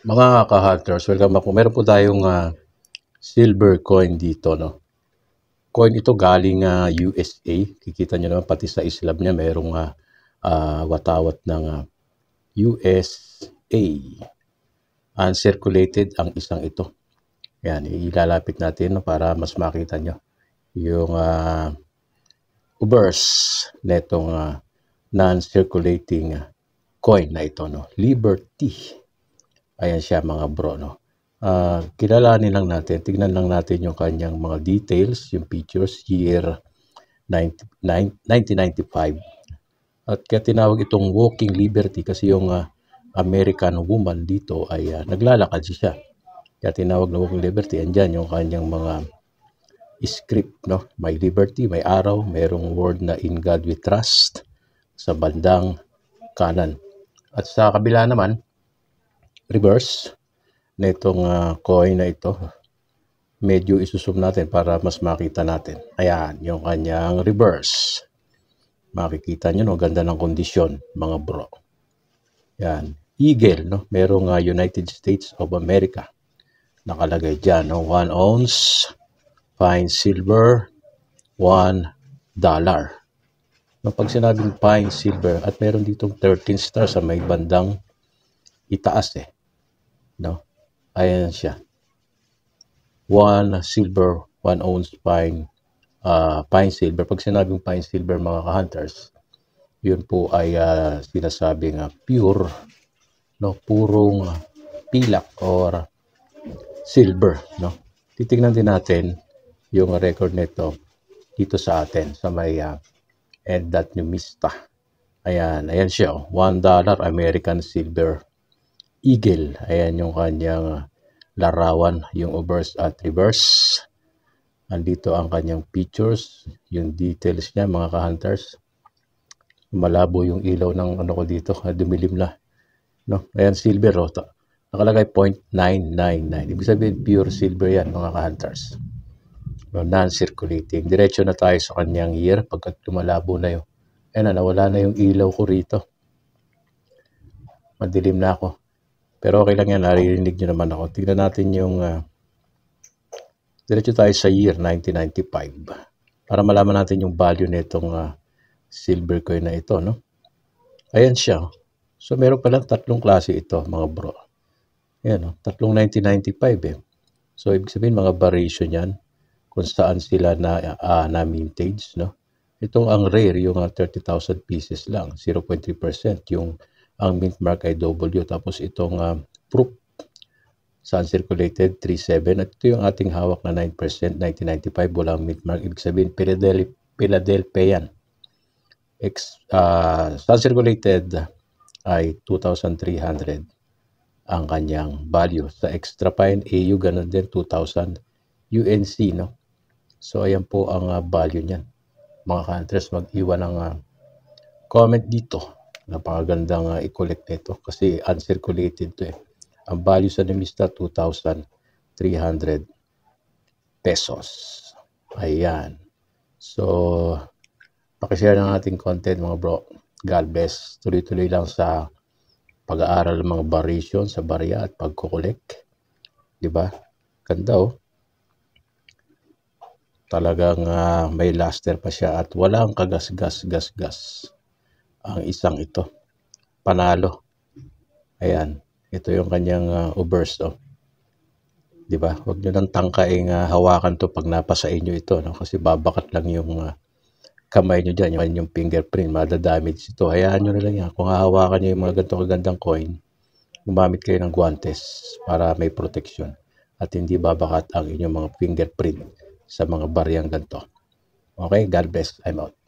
Mga ka-hunters, welcome back po. Meron po tayong uh, silver coin dito, no? Coin ito galing uh, ah, USA. Kikita nyo naman, pati sa islab niya, merong uh, uh, watawat ng uh, USA. Uncirculated ang isang ito. Yan, ilalapit natin no, para mas makita nyo yung uh, ubers netong uh, non-circulating coin na ito, no? Liberty. Ayan siya mga bro, no? Uh, kilalanin lang natin, tignan lang natin yung kanyang mga details, yung pictures, year 9, 1995. At kaya tinawag itong Walking Liberty kasi yung uh, American woman dito ay uh, naglalakad siya. Kaya tinawag na Walking Liberty. Andyan yung kanyang mga script, no? May liberty, may araw, mayroong word na in God we trust sa bandang kanan. At sa kabila naman, reverse na itong uh, coin na ito. Medyo isusum natin para mas makita natin. Ayan, yung kanyang reverse. Makikita nyo, no? Ganda ng kondisyon, mga bro. Yan. Eagle, no? Merong uh, United States of America. Nakalagay dyan, no? 1 ounce, fine silver, 1 dollar. No, pag sinabing fine silver at meron ditong 13 stars sa may bandang itaas eh. No? Ayan siya. One silver, one ounce pine, uh, pine silver. Pag sinabing pine silver mga ka-hunters, yun po ay uh, sinasabing uh, pure, no? purong uh, pilak or silver. No? Titignan din natin yung record nito dito sa atin sa may uh, Ed.Numista. Ayan, ayan siya. Oh. $1 American silver eagle. Ayan yung kanyang larawan, yung obverse at reverse. Andito ang kanyang pictures, yung details niya mga ka-hunters. Malabo yung ilaw ng ano ko dito, dumilim na. No? Ayan silver, oh. nakalagay 0.999. Ibig sabihin pure silver yan mga ka-hunters. No, non-circulating. Diretso na tayo sa kanyang year pagkat lumalabo na yun. Ayan nawala na yung ilaw ko rito. Madilim na ako. Pero okay lang yan, naririnig nyo naman ako. Tingnan natin yung, uh, diretso tayo sa year 1995 para malaman natin yung value nitong uh, silver coin na ito. No? Ayan siya. Oh. So meron palang tatlong klase ito mga bro. Ayan, no? Oh. tatlong 1995 eh. So ibig sabihin mga variation yan kung saan sila na, uh, na mintage. No? Itong ang rare, yung uh, 30,000 pieces lang, 0.3%. Yung ang benchmark ay W. Tapos itong uh, proof sa circulated 3.7 at ito yung ating hawak na 9% 1995 walang midmark ibig sabihin Philadelphia Philadelphian Ex, uh, ah, circulated ay 2,300 ang kanyang value sa extra fine AU ganun din 2,000 UNC no so ayan po ang uh, value niyan mga ka mag-iwan ng uh, comment dito napakagandang uh, i-collect nito kasi uncirculated to eh. Ang value sa Namista 2,300 pesos. Ayan. So, pakishare ng ating content mga bro. God bless. Tuloy-tuloy lang sa pag-aaral ng mga variation sa barya at pagkukulik. Di ba? Ganda oh. Talagang uh, may luster pa siya at walang kagas-gas-gas-gas ang isang ito. Panalo. Ayan. Ito yung kanyang uh, ah, obers. No? Oh. Di ba? Huwag nyo nang tangkaing uh, hawakan to pag napasa inyo ito. No? Kasi babakat lang yung uh, kamay nyo dyan. Yung, yung fingerprint. Madadamage ito. Hayaan nyo na lang yan. Kung hawakan nyo yung mga ganito kagandang coin, gumamit kayo ng guantes para may protection at hindi babakat ang inyong mga fingerprint sa mga bariyang ganito. Okay, God bless. I'm out.